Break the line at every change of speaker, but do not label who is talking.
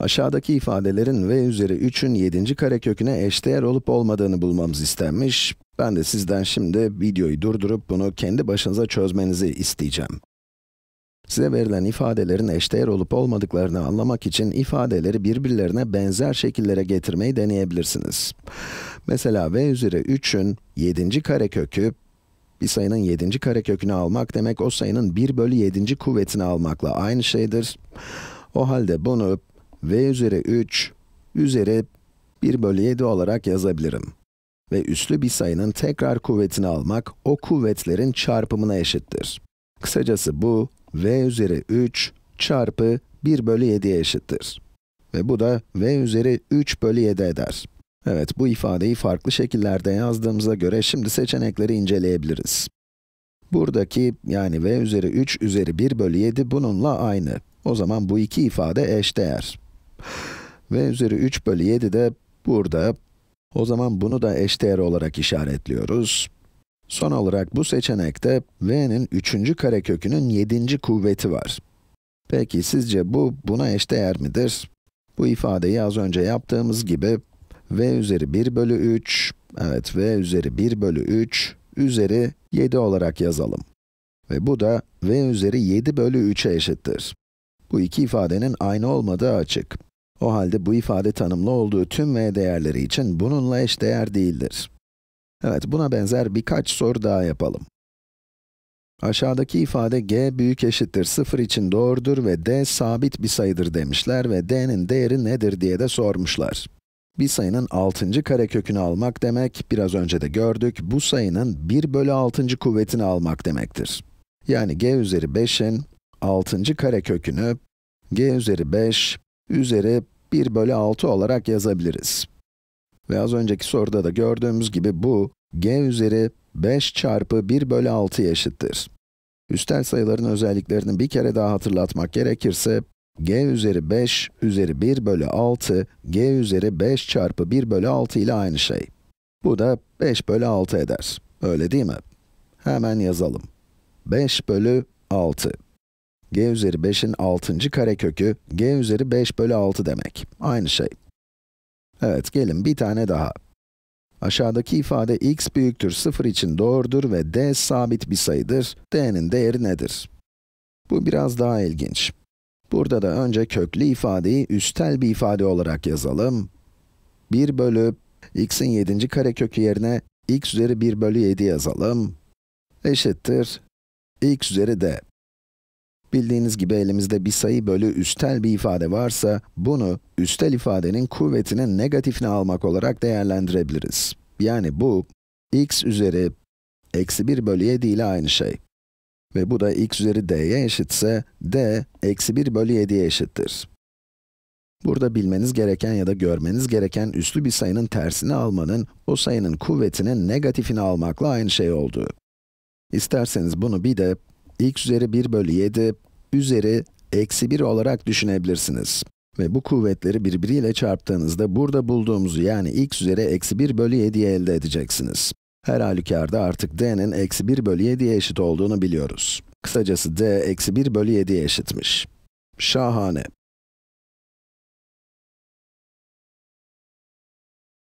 Aşağıdaki ifadelerin v üzeri 3'ün 7. kareköküne eşdeğer olup olmadığını bulmamız istenmiş. Ben de sizden şimdi videoyu durdurup bunu kendi başınıza çözmenizi isteyeceğim. Size verilen ifadelerin eşdeğer olup olmadıklarını anlamak için ifadeleri birbirlerine benzer şekillere getirmeyi deneyebilirsiniz. Mesela v üzeri 3'ün 7. karekökü bir sayının 7. karekökünü almak demek o sayının 1 bölü 7. kuvvetini almakla aynı şeydir. O halde bunu v üzeri 3 üzeri 1 bölü 7 olarak yazabilirim. Ve üslü bir sayının tekrar kuvvetini almak, o kuvvetlerin çarpımına eşittir. Kısacası bu, v üzeri 3 çarpı 1 bölü 7'ye eşittir. Ve bu da v üzeri 3 bölü 7 eder. Evet, bu ifadeyi farklı şekillerde yazdığımıza göre şimdi seçenekleri inceleyebiliriz. Buradaki, yani v üzeri 3 üzeri 1 bölü 7 bununla aynı. O zaman bu iki ifade eşdeğer. V üzeri 3 bölü 7 de burada. O zaman bunu da eşdeğer olarak işaretliyoruz. Son olarak bu seçenekte v'nin 3. karekökünün 7. kuvveti var. Peki sizce bu buna eşdeğer midir? Bu ifadeyi az önce yaptığımız gibi v üzeri 1 bölü 3, evet v üzeri 1 bölü 3 üzeri 7 olarak yazalım. Ve bu da v üzeri 7 bölü 3'e eşittir. Bu iki ifadenin aynı olmadığı açık. O halde bu ifade tanımlı olduğu tüm v değerleri için bununla eşdeğer değildir. Evet, buna benzer birkaç soru daha yapalım. Aşağıdaki ifade g büyük eşittir 0 için doğrudur ve d sabit bir sayıdır demişler ve d'nin değeri nedir diye de sormuşlar. Bir sayının 6. karekökünü almak demek, biraz önce de gördük, bu sayının 1 bölü 6. kuvvetini almak demektir. Yani g üzeri 5'in 6. karekökünü g üzeri 5 üzeri 1 bölü 6 olarak yazabiliriz. Ve az önceki soruda da gördüğümüz gibi bu, g üzeri 5 çarpı 1 bölü 6 eşittir. Üstel sayıların özelliklerini bir kere daha hatırlatmak gerekirse, g üzeri 5 üzeri 1 bölü 6, g üzeri 5 çarpı 1 bölü 6 ile aynı şey. Bu da 5 bölü 6 eder. Öyle değil mi? Hemen yazalım. 5 bölü 6 g üzeri 5'in 6. karekökü g üzeri 5 bölü 6 demek. Aynı şey. Evet, gelin bir tane daha. Aşağıdaki ifade x büyüktür 0 için doğrudur ve d sabit bir sayıdır. d'nin değeri nedir? Bu biraz daha ilginç. Burada da önce köklü ifadeyi üstel bir ifade olarak yazalım. 1 bölü x'in 7. karekökü yerine x üzeri 1 bölü 7 yazalım. Eşittir x üzeri d. Bildiğiniz gibi elimizde bir sayı bölü üstel bir ifade varsa, bunu üstel ifadenin kuvvetinin negatifini almak olarak değerlendirebiliriz. Yani bu, x üzeri eksi 1 bölü 7 ile aynı şey. Ve bu da x üzeri d'ye eşitse, d eksi 1 bölü 7'ye eşittir. Burada bilmeniz gereken ya da görmeniz gereken üslü bir sayının tersini almanın, o sayının kuvvetinin negatifini almakla aynı şey olduğu. İsterseniz bunu bir de x üzeri 1 bölü 7 üzeri eksi 1 olarak düşünebilirsiniz. Ve bu kuvvetleri birbiriyle çarptığınızda burada bulduğumuzu yani x üzeri eksi 1 bölü 7'yi elde edeceksiniz. Her halükarda artık d'nin eksi 1 bölü 7'ye eşit olduğunu biliyoruz. Kısacası d eksi 1 bölü 7'ye eşitmiş. Şahane.